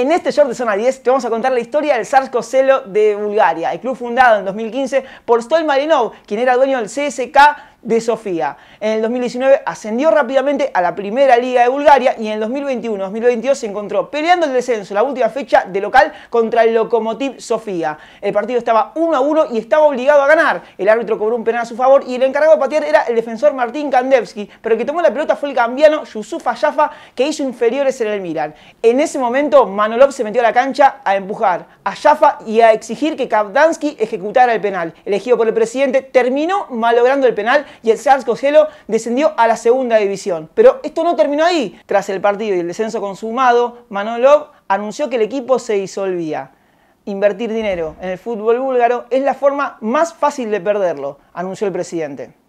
En este short de zona 10 te vamos a contar la historia del Sarsko Selo de Bulgaria, el club fundado en 2015 por Stol Marinov, quien era dueño del CSK de Sofía. En el 2019 ascendió rápidamente a la primera liga de Bulgaria y en el 2021-2022 se encontró peleando el descenso, la última fecha de local contra el Lokomotiv Sofía. El partido estaba 1 a 1 y estaba obligado a ganar. El árbitro cobró un penal a su favor y el encargado de patear era el defensor Martín Kandevski, pero el que tomó la pelota fue el cambiano Yusuf Ayafa, que hizo inferiores en el Milan. En ese momento Manolov se metió a la cancha a empujar a Jaffa y a exigir que Kavdansky ejecutara el penal. Elegido por el presidente, terminó malogrando el penal y el Sars Cogelo descendió a la segunda división. Pero esto no terminó ahí. Tras el partido y el descenso consumado, Manolov anunció que el equipo se disolvía. Invertir dinero en el fútbol búlgaro es la forma más fácil de perderlo, anunció el presidente.